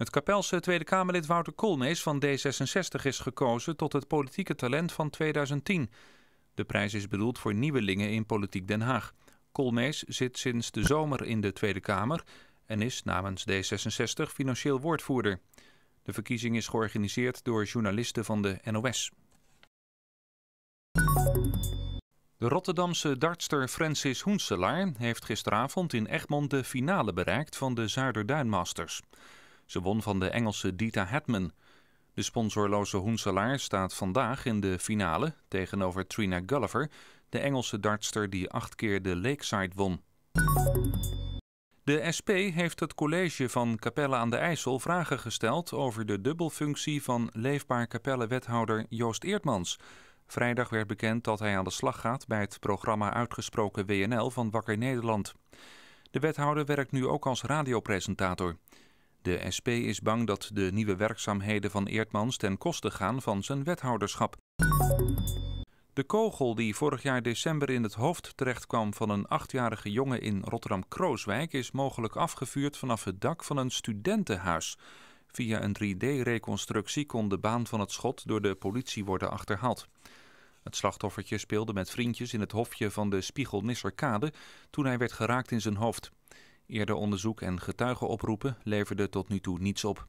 Het Kapelse eh, Tweede Kamerlid Wouter Kolmees van D66 is gekozen tot het politieke talent van 2010. De prijs is bedoeld voor nieuwelingen in politiek Den Haag. Kolmees zit sinds de zomer in de Tweede Kamer en is namens D66 financieel woordvoerder. De verkiezing is georganiseerd door journalisten van de NOS. De Rotterdamse dartster Francis Hoenselaar heeft gisteravond in Egmond de finale bereikt van de Zuiderduinmasters. Masters. Ze won van de Engelse Dita Hetman. De sponsorloze Hoenselaar staat vandaag in de finale tegenover Trina Gulliver, de Engelse dartster die acht keer de Lakeside won. De SP heeft het college van Capelle aan de IJssel vragen gesteld over de dubbelfunctie van leefbaar Capelle-wethouder Joost Eertmans. Vrijdag werd bekend dat hij aan de slag gaat bij het programma Uitgesproken WNL van Wakker Nederland. De wethouder werkt nu ook als radiopresentator. De SP is bang dat de nieuwe werkzaamheden van Eertmans ten koste gaan van zijn wethouderschap. De kogel die vorig jaar december in het hoofd terechtkwam van een achtjarige jongen in Rotterdam-Krooswijk is mogelijk afgevuurd vanaf het dak van een studentenhuis. Via een 3D-reconstructie kon de baan van het schot door de politie worden achterhaald. Het slachtoffertje speelde met vriendjes in het hofje van de Spiegelnisserkade toen hij werd geraakt in zijn hoofd. Eerder onderzoek en getuigenoproepen leverden tot nu toe niets op.